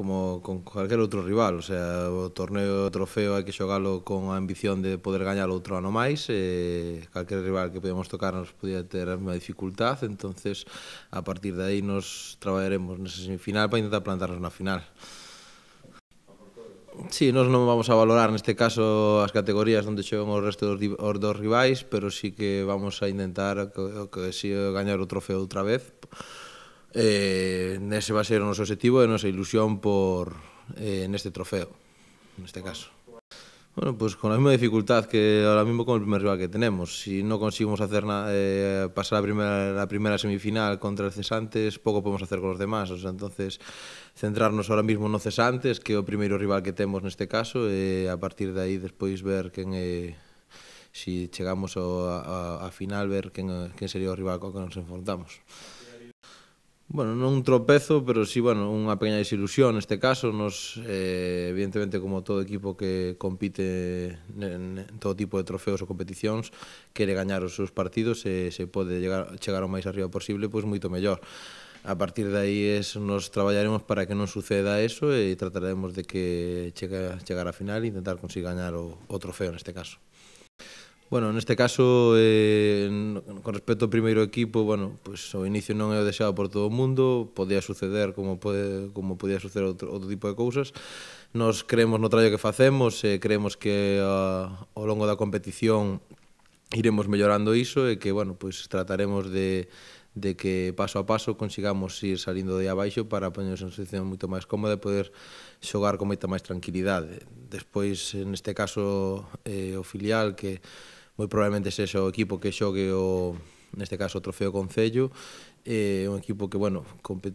como con cualquier outro rival, o sea, o torneo, o trofeo hai que xogalo con a ambición de poder gañar outro ano máis, e calquer rival que podíamos tocar nos podía ter a mesma dificultad, entonces a partir de aí nos traballaremos nesa semifinal para intentar plantarnos na final. Sí, nós non vamos a valorar neste caso as categorías onde xogan o resto dos, os dos rivais, pero sí que vamos a intentar o que, que si gañar o trofeo outra vez, Eh, nese va ser o noso objetivo e a nosa ilusión por eh, neste trofeo, neste caso. Bueno, pues con a mesma dificultad que ahora mismo con o primer rival que tenemos. Si non conseguimos hacer na, eh, pasar a primeira, a primeira semifinal contra el Cesantes, pouco podemos hacer con os demás. O sea, entonces, centrarnos ahora mismo no Cesantes, que é o primeiro rival que temos neste caso, e eh, a partir de aí despois ver quen é... Eh, si chegamos ao, a, a final, ver quen, quen sería o rival con que nos enfrontamos bueno, non un tropezo, pero sí, bueno, unha pequena desilusión neste caso, nos eh, evidentemente como todo equipo que compite en, en todo tipo de trofeos ou competicións, quere gañar os seus partidos e se pode llegar, chegar o máis arriba posible, pois moito mellor. A partir de aí es, nos traballaremos para que non suceda eso e trataremos de que chegue, chegar a final e intentar conseguir gañar o, o trofeo neste caso. Bueno, neste caso, eh, con respecto ao primeiro equipo, bueno, pues, o inicio non é o deseado por todo o mundo, podía suceder como pode, como podía suceder outro, outro tipo de cousas. Nos creemos no traio que facemos, eh, creemos que a, ah, ao longo da competición iremos mellorando iso e que, bueno, pues, trataremos de, de que paso a paso consigamos ir salindo de abaixo para poñernos en situación moito máis cómoda e poder xogar con moita máis tranquilidade. Despois, neste caso, eh, o filial que moi probablemente sexa o equipo que xogue o neste caso o Trofeo Concello, eh, un equipo que, bueno,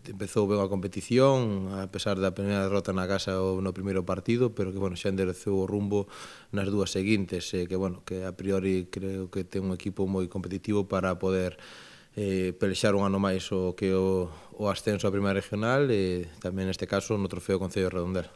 empezou ben a competición, a pesar da primeira derrota na casa ou no primeiro partido, pero que, bueno, xa enderezou o rumbo nas dúas seguintes, eh, que, bueno, que a priori creo que ten un equipo moi competitivo para poder eh, pelexar un ano máis o que o, o ascenso á primeira regional e tamén neste caso no Trofeo Concello Redondela.